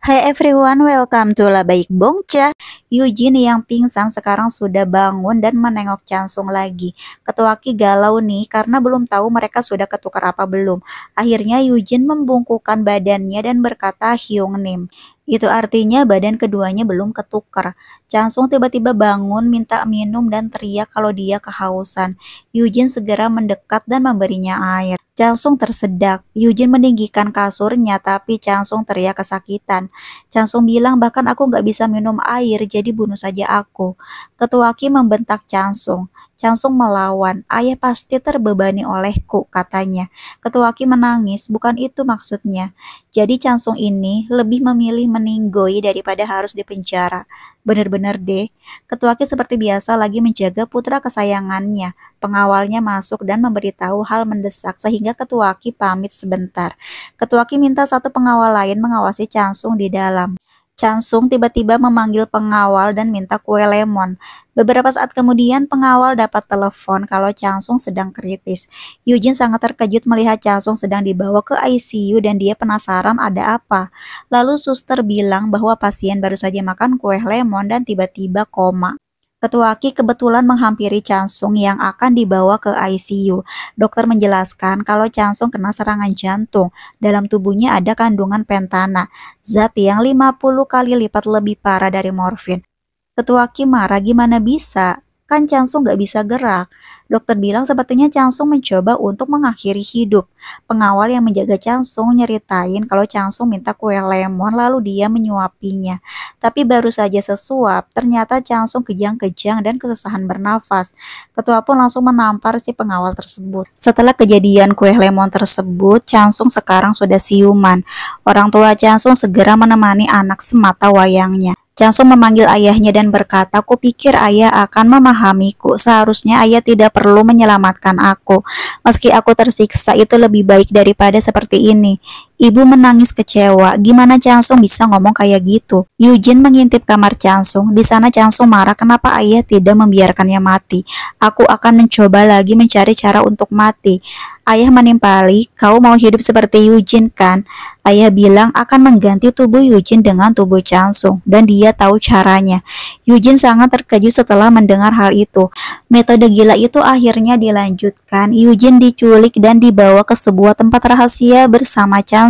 Hai everyone, welcome to La Baik Bongca. Yujin yang pingsan sekarang sudah bangun dan menengok Chansung lagi. Ketua Ki galau nih karena belum tahu mereka sudah ketukar apa belum. Akhirnya Yujin membungkukkan badannya dan berkata Hyung Nim. Itu artinya badan keduanya belum ketukar. Changsung tiba-tiba bangun, minta minum dan teriak kalau dia kehausan. Yujin segera mendekat dan memberinya air. Changsung tersedak. Yujin meninggikan kasurnya tapi Changsung teriak kesakitan. Changsung bilang bahkan aku nggak bisa minum air jadi bunuh saja aku. Ketua Ki membentak Changsung. Changsung melawan, ayah pasti terbebani olehku, katanya. Ketua Ki menangis, bukan itu maksudnya. Jadi Changsung ini lebih memilih meninggoi daripada harus dipenjara. Bener-bener deh, Ketua Ki seperti biasa lagi menjaga putra kesayangannya. Pengawalnya masuk dan memberitahu hal mendesak sehingga Ketua Ki pamit sebentar. Ketua Ki minta satu pengawal lain mengawasi Changsung di dalam. Chansung tiba-tiba memanggil pengawal dan minta kue lemon. Beberapa saat kemudian pengawal dapat telepon kalau Chansung sedang kritis. Yujin sangat terkejut melihat Chansung sedang dibawa ke ICU dan dia penasaran ada apa. Lalu suster bilang bahwa pasien baru saja makan kue lemon dan tiba-tiba koma. Ketua Aki kebetulan menghampiri Chansung yang akan dibawa ke ICU. Dokter menjelaskan kalau Chansung kena serangan jantung. Dalam tubuhnya ada kandungan pentana, zat yang 50 kali lipat lebih parah dari morfin. Ketua Aki marah gimana bisa? kan Changsung gak bisa gerak. Dokter bilang sepertinya Changsung mencoba untuk mengakhiri hidup. Pengawal yang menjaga Changsung nyeritain kalau Changsung minta kue lemon lalu dia menyuapinya. Tapi baru saja sesuap, ternyata Changsung kejang-kejang dan kesusahan bernafas. Ketua pun langsung menampar si pengawal tersebut. Setelah kejadian kue lemon tersebut, Changsung sekarang sudah siuman. Orang tua Changsung segera menemani anak semata wayangnya. Jangsung memanggil ayahnya dan berkata, pikir ayah akan memahamiku. Seharusnya ayah tidak perlu menyelamatkan aku. Meski aku tersiksa, itu lebih baik daripada seperti ini. Ibu menangis kecewa, gimana Changsung bisa ngomong kayak gitu? Yujin mengintip kamar Changsung, di sana Changsung marah kenapa ayah tidak membiarkannya mati. Aku akan mencoba lagi mencari cara untuk mati. Ayah menimpali, kau mau hidup seperti Yujin kan? Ayah bilang akan mengganti tubuh Yujin dengan tubuh Changsung dan dia tahu caranya. Yujin sangat terkejut setelah mendengar hal itu. Metode gila itu akhirnya dilanjutkan. Yujin diculik dan dibawa ke sebuah tempat rahasia bersama Chansung.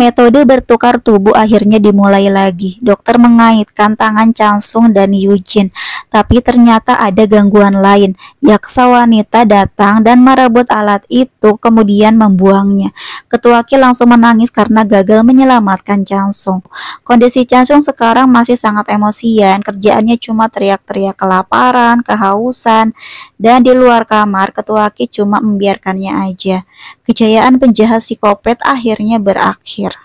Metode bertukar tubuh akhirnya dimulai lagi. Dokter mengaitkan tangan Chansung dan Yujin, tapi ternyata ada gangguan lain. Yaksa wanita datang dan merebut alat itu kemudian membuangnya. Ketua Ki langsung menangis karena gagal menyelamatkan Chansung. Kondisi Chansung sekarang masih sangat emosian, kerjaannya cuma teriak-teriak kelaparan, kehausan, dan di luar kamar ketua Ki cuma membiarkannya aja. Kejayaan penjahat psikopat akhirnya akhirnya berakhir